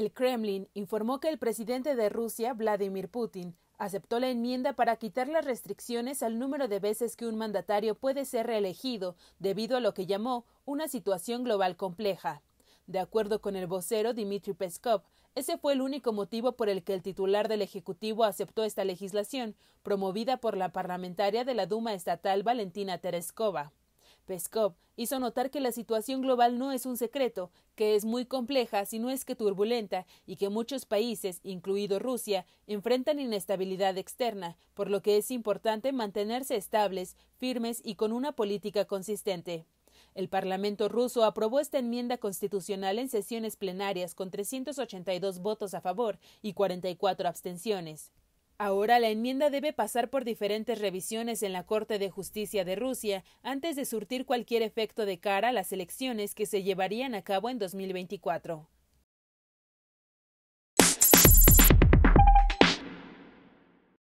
El Kremlin informó que el presidente de Rusia, Vladimir Putin, aceptó la enmienda para quitar las restricciones al número de veces que un mandatario puede ser reelegido, debido a lo que llamó una situación global compleja. De acuerdo con el vocero Dmitry Peskov, ese fue el único motivo por el que el titular del Ejecutivo aceptó esta legislación, promovida por la parlamentaria de la Duma estatal Valentina Tereskova. Peskov hizo notar que la situación global no es un secreto, que es muy compleja, si no es que turbulenta, y que muchos países, incluido Rusia, enfrentan inestabilidad externa, por lo que es importante mantenerse estables, firmes y con una política consistente. El Parlamento ruso aprobó esta enmienda constitucional en sesiones plenarias con 382 votos a favor y 44 abstenciones. Ahora la enmienda debe pasar por diferentes revisiones en la Corte de Justicia de Rusia antes de surtir cualquier efecto de cara a las elecciones que se llevarían a cabo en 2024.